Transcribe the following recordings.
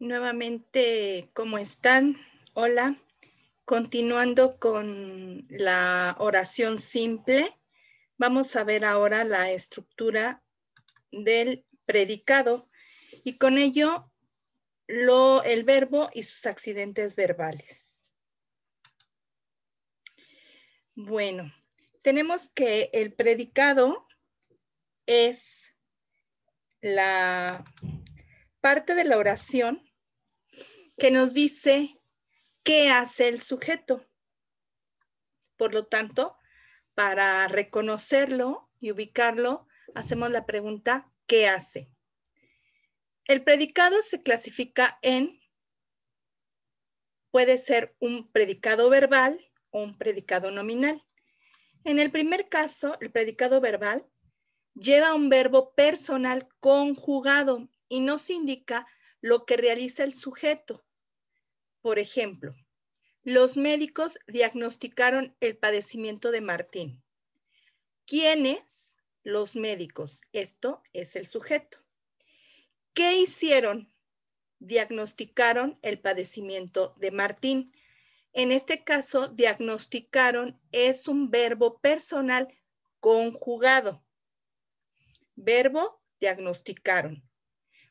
Nuevamente, ¿cómo están? Hola. Continuando con la oración simple, vamos a ver ahora la estructura del predicado y con ello lo, el verbo y sus accidentes verbales. Bueno, tenemos que el predicado es la parte de la oración que nos dice qué hace el sujeto. Por lo tanto, para reconocerlo y ubicarlo, hacemos la pregunta, ¿qué hace? El predicado se clasifica en, puede ser un predicado verbal o un predicado nominal. En el primer caso, el predicado verbal lleva un verbo personal conjugado y nos indica lo que realiza el sujeto, por ejemplo, los médicos diagnosticaron el padecimiento de Martín. ¿Quiénes? Los médicos. Esto es el sujeto. ¿Qué hicieron? Diagnosticaron el padecimiento de Martín. En este caso, diagnosticaron es un verbo personal conjugado. Verbo diagnosticaron.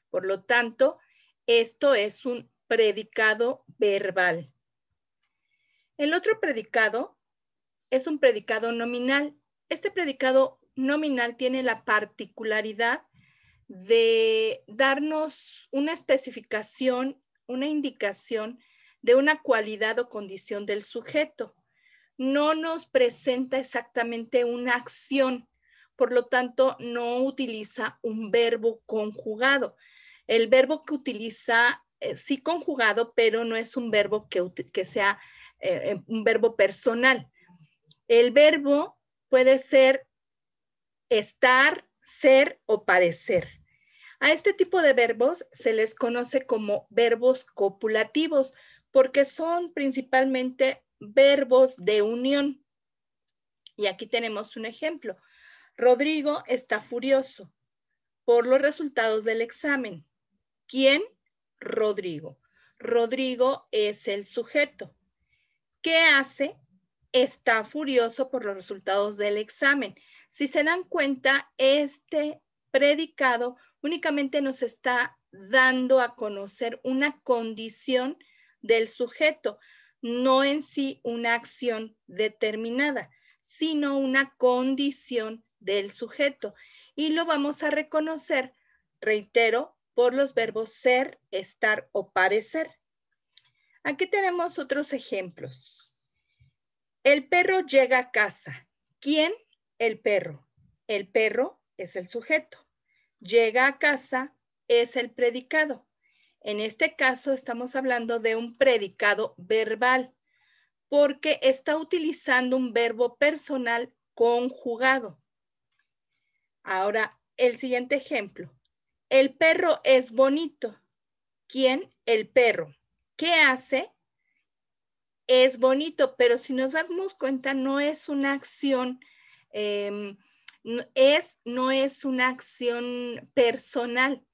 Por lo tanto, esto es un predicado verbal. El otro predicado es un predicado nominal. Este predicado nominal tiene la particularidad de darnos una especificación, una indicación de una cualidad o condición del sujeto. No nos presenta exactamente una acción, por lo tanto, no utiliza un verbo conjugado. El verbo que utiliza eh, sí conjugado, pero no es un verbo que, que sea eh, eh, un verbo personal. El verbo puede ser estar, ser o parecer. A este tipo de verbos se les conoce como verbos copulativos porque son principalmente verbos de unión. Y aquí tenemos un ejemplo. Rodrigo está furioso por los resultados del examen. ¿Quién Rodrigo. Rodrigo es el sujeto. ¿Qué hace? Está furioso por los resultados del examen. Si se dan cuenta, este predicado únicamente nos está dando a conocer una condición del sujeto, no en sí una acción determinada, sino una condición del sujeto. Y lo vamos a reconocer, reitero, por los verbos ser, estar o parecer. Aquí tenemos otros ejemplos. El perro llega a casa. ¿Quién? El perro. El perro es el sujeto. Llega a casa es el predicado. En este caso estamos hablando de un predicado verbal porque está utilizando un verbo personal conjugado. Ahora, el siguiente ejemplo. El perro es bonito. ¿Quién? El perro. ¿Qué hace? Es bonito, pero si nos damos cuenta, no es una acción, em, es, no es una acción personal,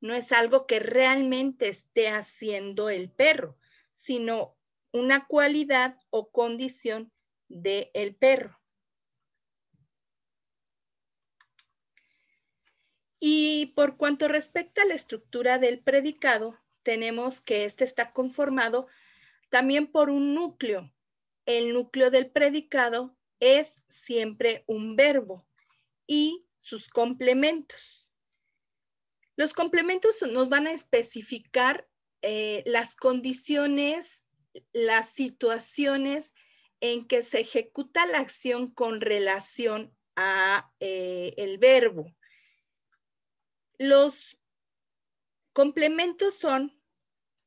no es algo que realmente esté haciendo el perro, sino una cualidad o condición del perro. Y por cuanto respecta a la estructura del predicado, tenemos que este está conformado también por un núcleo. El núcleo del predicado es siempre un verbo y sus complementos. Los complementos nos van a especificar eh, las condiciones, las situaciones en que se ejecuta la acción con relación a eh, el verbo. Los complementos son,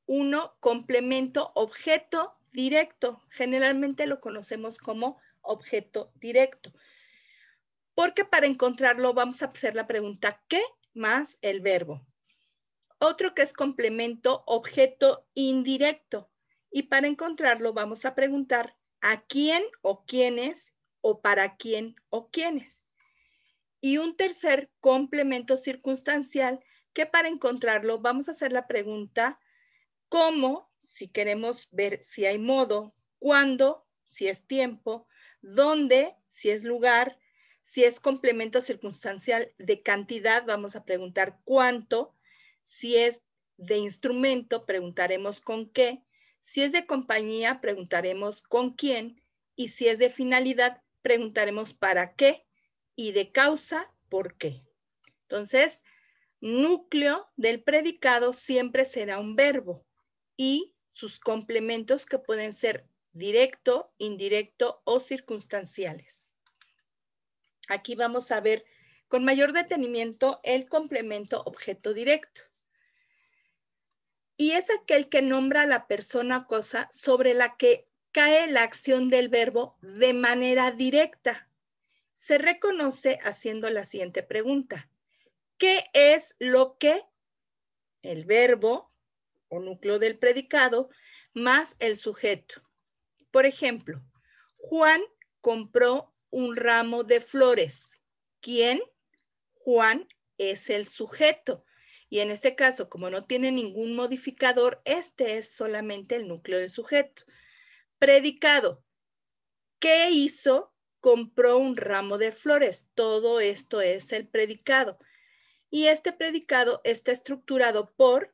uno, complemento objeto directo. Generalmente lo conocemos como objeto directo. Porque para encontrarlo vamos a hacer la pregunta ¿qué? más el verbo. Otro que es complemento objeto indirecto. Y para encontrarlo vamos a preguntar a quién o quiénes o para quién o quiénes. Y un tercer complemento circunstancial que para encontrarlo vamos a hacer la pregunta cómo, si queremos ver si hay modo, cuándo, si es tiempo, dónde, si es lugar, si es complemento circunstancial de cantidad, vamos a preguntar cuánto, si es de instrumento, preguntaremos con qué, si es de compañía, preguntaremos con quién, y si es de finalidad, preguntaremos para qué y de causa por qué. Entonces, núcleo del predicado siempre será un verbo y sus complementos que pueden ser directo, indirecto o circunstanciales. Aquí vamos a ver con mayor detenimiento el complemento objeto directo. Y es aquel que nombra a la persona o cosa sobre la que cae la acción del verbo de manera directa se reconoce haciendo la siguiente pregunta. ¿Qué es lo que el verbo o núcleo del predicado más el sujeto? Por ejemplo, Juan compró un ramo de flores. ¿Quién? Juan es el sujeto. Y en este caso, como no tiene ningún modificador, este es solamente el núcleo del sujeto. Predicado. ¿Qué hizo compró un ramo de flores. Todo esto es el predicado. Y este predicado está estructurado por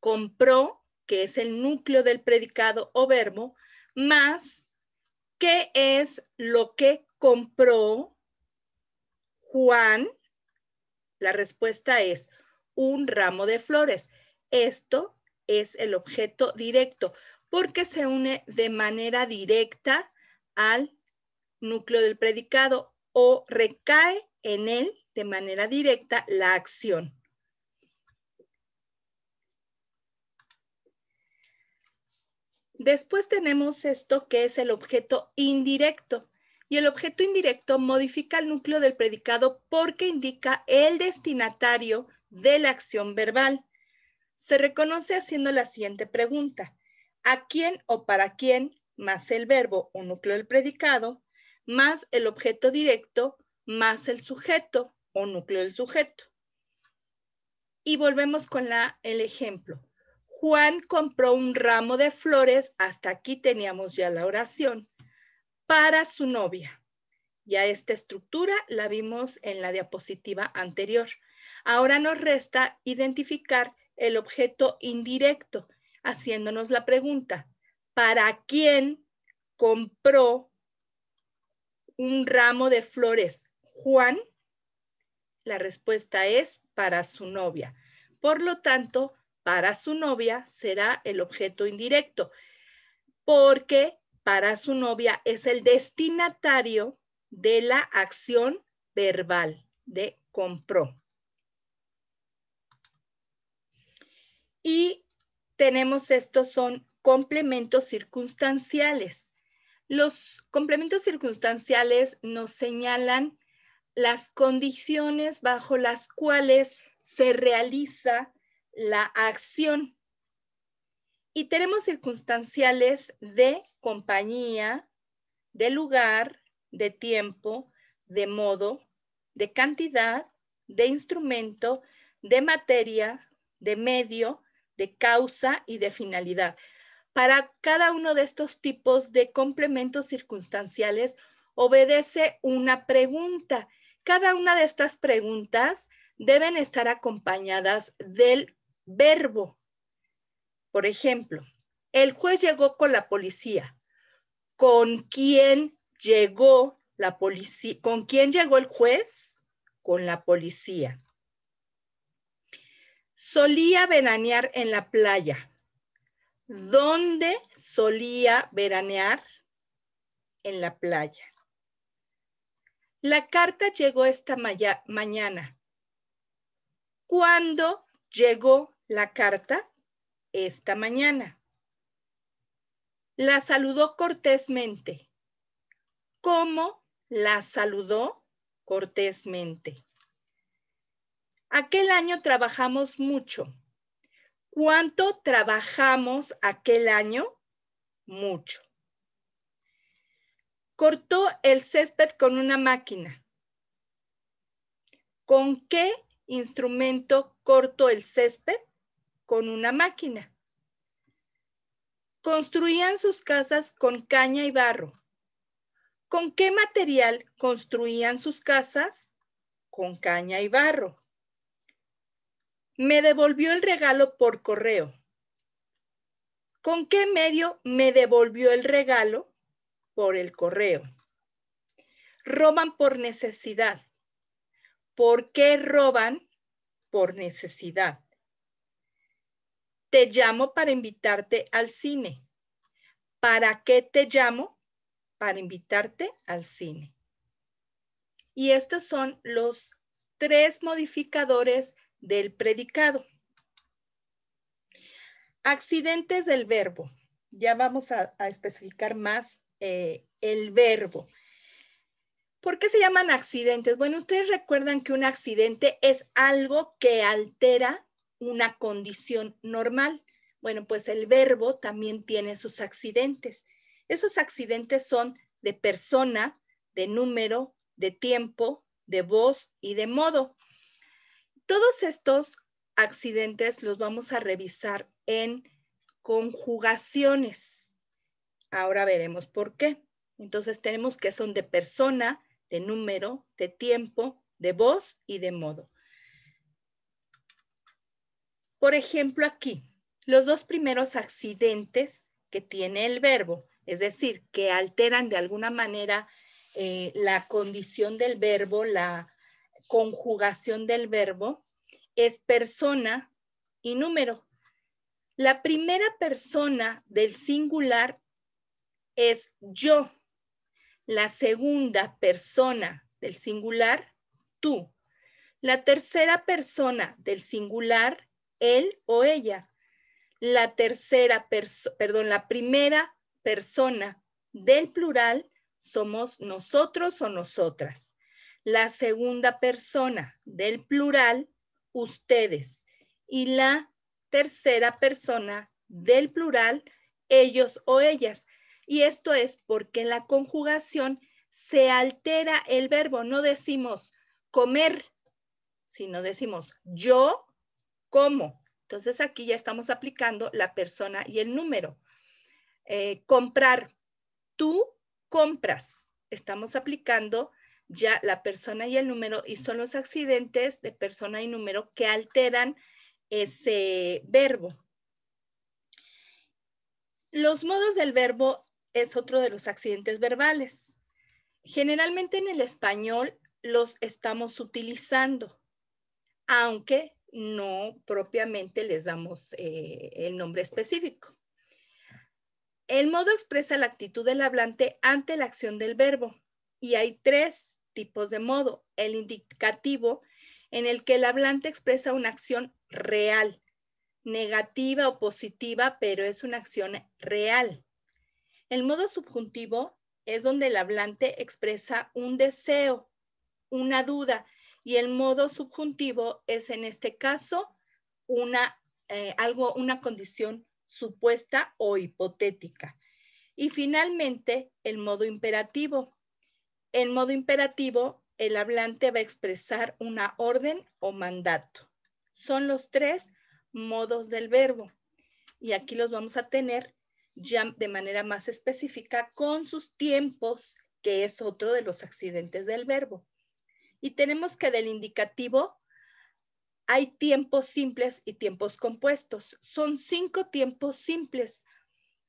compró, que es el núcleo del predicado o verbo, más qué es lo que compró Juan. La respuesta es un ramo de flores. Esto es el objeto directo porque se une de manera directa al núcleo del predicado o recae en él de manera directa la acción. Después tenemos esto que es el objeto indirecto. Y el objeto indirecto modifica el núcleo del predicado porque indica el destinatario de la acción verbal. Se reconoce haciendo la siguiente pregunta. ¿A quién o para quién más el verbo o núcleo del predicado más el objeto directo, más el sujeto o núcleo del sujeto. Y volvemos con la, el ejemplo. Juan compró un ramo de flores, hasta aquí teníamos ya la oración, para su novia. Ya esta estructura la vimos en la diapositiva anterior. Ahora nos resta identificar el objeto indirecto, haciéndonos la pregunta, ¿para quién compró un ramo de flores Juan? La respuesta es para su novia. Por lo tanto, para su novia será el objeto indirecto, porque para su novia es el destinatario de la acción verbal de compró. Y tenemos estos son complementos circunstanciales. Los complementos circunstanciales nos señalan las condiciones bajo las cuales se realiza la acción. Y tenemos circunstanciales de compañía, de lugar, de tiempo, de modo, de cantidad, de instrumento, de materia, de medio, de causa y de finalidad. Para cada uno de estos tipos de complementos circunstanciales obedece una pregunta. Cada una de estas preguntas deben estar acompañadas del verbo. Por ejemplo, el juez llegó con la policía. ¿Con quién llegó la policía? ¿Con quién llegó el juez? Con la policía. Solía venanear en la playa. ¿Dónde solía veranear? En la playa. La carta llegó esta mañana. ¿Cuándo llegó la carta? Esta mañana. La saludó cortésmente. ¿Cómo la saludó cortésmente? Aquel año trabajamos mucho ¿Cuánto trabajamos aquel año? Mucho. Cortó el césped con una máquina. ¿Con qué instrumento cortó el césped? Con una máquina. Construían sus casas con caña y barro. ¿Con qué material construían sus casas? Con caña y barro me devolvió el regalo por correo. ¿Con qué medio me devolvió el regalo? Por el correo. Roban por necesidad. ¿Por qué roban? Por necesidad. Te llamo para invitarte al cine. ¿Para qué te llamo? Para invitarte al cine. Y estos son los tres modificadores del predicado. Accidentes del verbo. Ya vamos a, especificar más eh, el verbo. ¿Por qué se llaman accidentes? Bueno, ustedes recuerdan que un accidente es algo que altera una condición normal. Bueno, pues el verbo también tiene sus accidentes. Esos accidentes son de persona, de número, de tiempo, de voz y de modo. Todos estos accidentes los vamos a revisar en conjugaciones. Ahora veremos por qué. Entonces tenemos que son de persona, de número, de tiempo, de voz y de modo. Por ejemplo, aquí, los dos primeros accidentes que tiene el verbo, es decir, que alteran de alguna manera eh, la condición del verbo, la, conjugación del verbo es persona y número. La primera persona del singular es yo. La segunda persona del singular, tú. La tercera persona del singular, él o ella. La tercera perdón, la primera persona del plural somos nosotros o nosotras la segunda persona del plural, ustedes, y la tercera persona del plural, ellos o ellas. Y esto es porque en la conjugación se altera el verbo. No decimos comer, sino decimos yo como. Entonces aquí ya estamos aplicando la persona y el número. Eh, comprar, tú compras. Estamos aplicando ya la persona y el número, y son los accidentes de persona y número que alteran ese verbo. Los modos del verbo es otro de los accidentes verbales. Generalmente en el español los estamos utilizando, aunque no propiamente les damos eh, el nombre específico. El modo expresa la actitud del hablante ante la acción del verbo y hay tres tipos de modo. El indicativo, en el que el hablante expresa una acción real, negativa o positiva, pero es una acción real. El modo subjuntivo es donde el hablante expresa un deseo, una duda, y el modo subjuntivo es en este caso una, eh, algo, una condición supuesta o hipotética. Y finalmente, el modo imperativo en modo imperativo, el hablante va a expresar una orden o mandato. Son los tres modos del verbo. Y aquí los vamos a tener ya de manera más específica con sus tiempos, que es otro de los accidentes del verbo. Y tenemos que del indicativo hay tiempos simples y tiempos compuestos. Son cinco tiempos simples.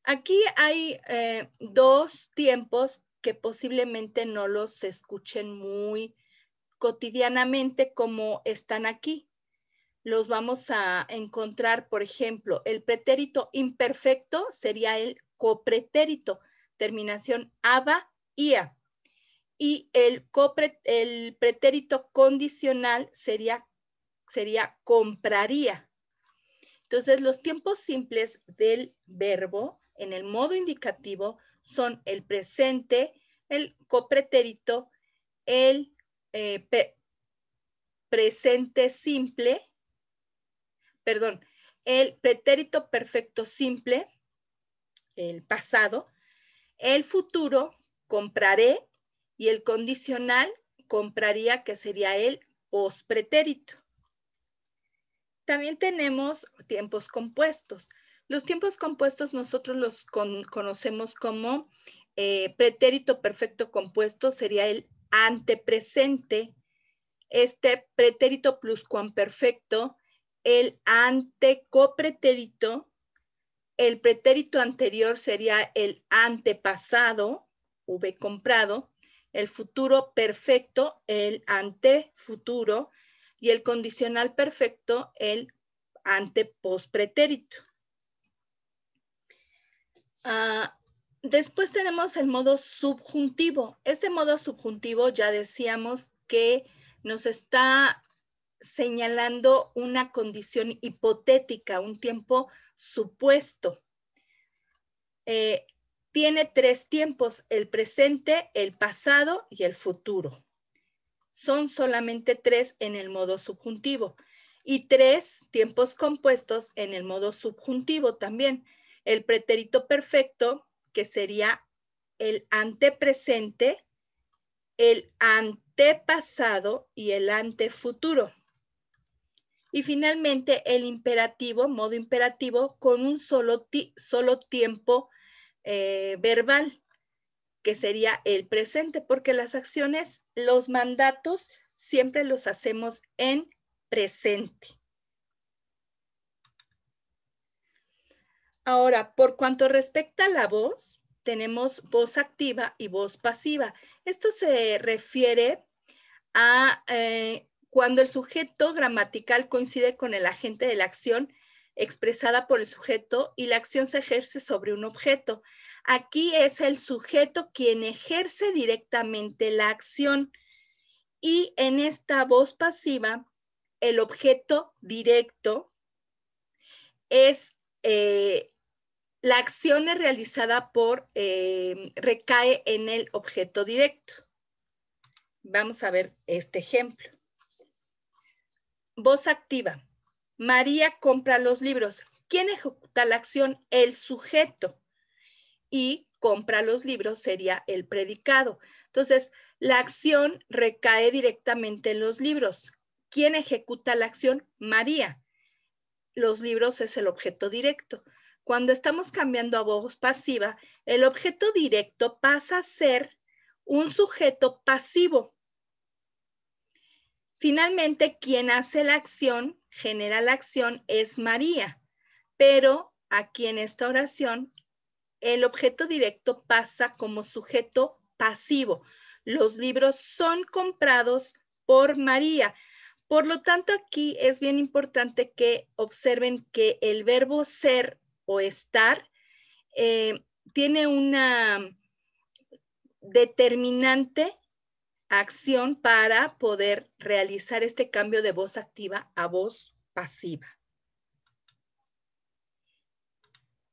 Aquí hay eh, dos tiempos que posiblemente no los escuchen muy cotidianamente como están aquí. Los vamos a encontrar, por ejemplo, el pretérito imperfecto sería el copretérito, terminación aba, ia. Y el, el pretérito condicional sería, sería compraría. Entonces, los tiempos simples del verbo en el modo indicativo son el presente, el copretérito, el eh, presente simple, perdón, el pretérito perfecto simple, el pasado, el futuro, compraré, y el condicional, compraría, que sería el pospretérito. También tenemos tiempos compuestos. Los tiempos compuestos nosotros los conocemos como eh, pretérito perfecto compuesto, sería el antepresente, este pretérito pluscuamperfecto, el antecopretérito, el pretérito anterior sería el antepasado, V comprado, el futuro perfecto, el antefuturo, y el condicional perfecto, el antepospretérito. Ah, después tenemos el modo subjuntivo. Este modo subjuntivo ya decíamos que nos está señalando una condición hipotética, un tiempo supuesto. Eh, tiene tres tiempos, el presente, el pasado y el futuro. Son solamente tres en el modo subjuntivo y tres tiempos compuestos en el modo subjuntivo también. El pretérito perfecto, que sería el antepresente, el antepasado y el antefuturo. Y finalmente el imperativo, modo imperativo, con un solo, solo tiempo eh, verbal, que sería el presente, porque las acciones, los mandatos, siempre los hacemos en presente. Ahora, por cuanto respecta a la voz, tenemos voz activa y voz pasiva. Esto se refiere a eh, cuando el sujeto gramatical coincide con el agente de la acción expresada por el sujeto y la acción se ejerce sobre un objeto. Aquí es el sujeto quien ejerce directamente la acción y en esta voz pasiva, el objeto directo es eh, la acción es realizada por, eh, recae en el objeto directo. Vamos a ver este ejemplo. Voz activa. María compra los libros. ¿Quién ejecuta la acción? El sujeto. Y compra los libros sería el predicado. Entonces, la acción recae directamente en los libros. ¿Quién ejecuta la acción? María. Los libros es el objeto directo. Cuando estamos cambiando a voz pasiva, el objeto directo pasa a ser un sujeto pasivo. Finalmente, quien hace la acción, genera la acción, es María, pero aquí en esta oración, el objeto directo pasa como sujeto pasivo. Los libros son comprados por María. Por lo tanto, aquí es bien importante que observen que el verbo ser o estar, eh, tiene una determinante acción para poder realizar este cambio de voz activa a voz pasiva.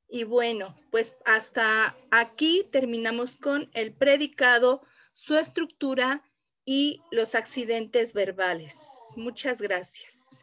Y bueno, pues hasta aquí terminamos con el predicado, su estructura y los accidentes verbales. Muchas gracias.